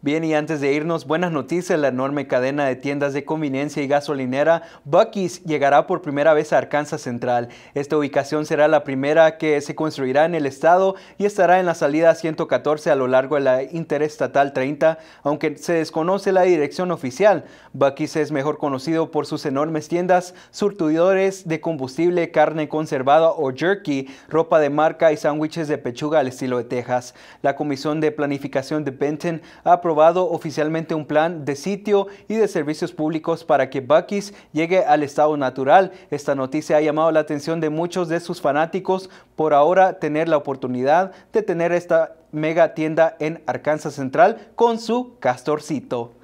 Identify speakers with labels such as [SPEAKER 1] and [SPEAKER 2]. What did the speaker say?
[SPEAKER 1] Bien, y antes de irnos, buenas noticias. La enorme cadena de tiendas de conveniencia y gasolinera Bucky's llegará por primera vez a Arkansas Central. Esta ubicación será la primera que se construirá en el estado y estará en la salida 114 a lo largo de la Interestatal 30, aunque se desconoce la dirección oficial. Bucky's es mejor conocido por sus enormes tiendas, surtidores de combustible, carne conservada o jerky, ropa de marca y sándwiches de pechuga al estilo de Texas. La Comisión de Planificación de Benton ha aprobado oficialmente un plan de sitio y de servicios públicos para que Bucky's llegue al estado natural. Esta noticia ha llamado la atención de muchos de sus fanáticos por ahora tener la oportunidad de tener esta mega tienda en Arkansas Central con su castorcito.